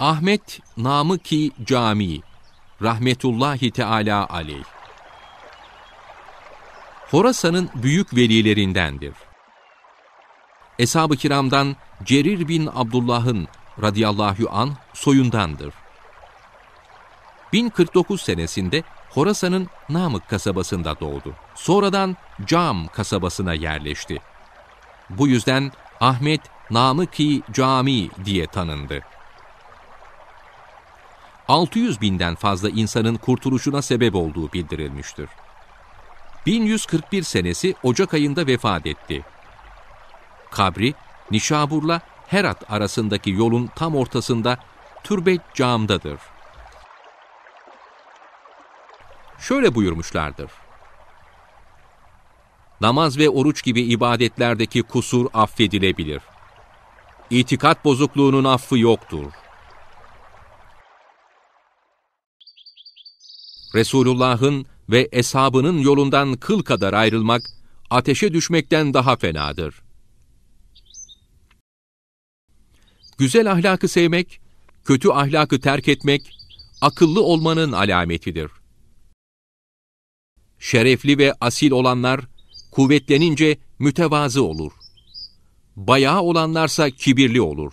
Ahmet Namıki Camii Rahmetullahi Teala Aleyh Horasan'ın büyük velilerindendir. Eshab-ı kiramdan Cerir bin Abdullah'ın radıyallahu an soyundandır. 1049 senesinde Horasan'ın Namık kasabasında doğdu. Sonradan Cam kasabasına yerleşti. Bu yüzden Ahmet Namıki Cami diye tanındı. 600 binden fazla insanın kurtuluşuna sebep olduğu bildirilmiştir. 1141 senesi Ocak ayında vefat etti. Kabri, Nişabur'la Herat arasındaki yolun tam ortasında Türbet Cam'dadır. Şöyle buyurmuşlardır. Namaz ve oruç gibi ibadetlerdeki kusur affedilebilir. İtikat bozukluğunun affı yoktur. Resulullah'ın ve eshabının yolundan kıl kadar ayrılmak, ateşe düşmekten daha fenadır. Güzel ahlakı sevmek, kötü ahlakı terk etmek, akıllı olmanın alametidir. Şerefli ve asil olanlar, kuvvetlenince mütevazı olur. Bayağı olanlarsa kibirli olur.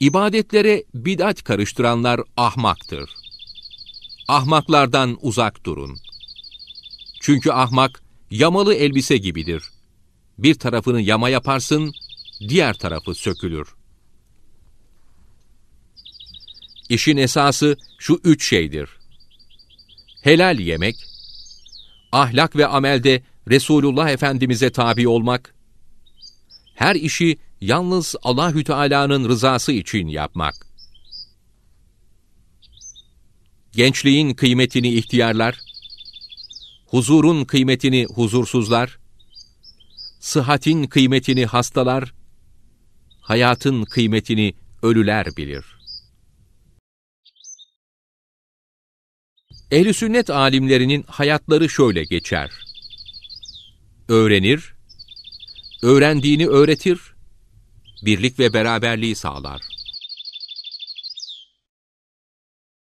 İbadetlere bid'at karıştıranlar ahmaktır. Ahmaklardan uzak durun. Çünkü ahmak yamalı elbise gibidir. Bir tarafını yama yaparsın, diğer tarafı sökülür. İşin esası şu üç şeydir. Helal yemek, ahlak ve amelde Resulullah Efendimiz'e tabi olmak, her işi yalnız Allahü Teala'nın rızası için yapmak. Gençliğin kıymetini ihtiyarlar, huzurun kıymetini huzursuzlar, sıhhatin kıymetini hastalar, hayatın kıymetini ölüler bilir. Ehli sünnet alimlerinin hayatları şöyle geçer. Öğrenir, öğrendiğini öğretir, birlik ve beraberliği sağlar.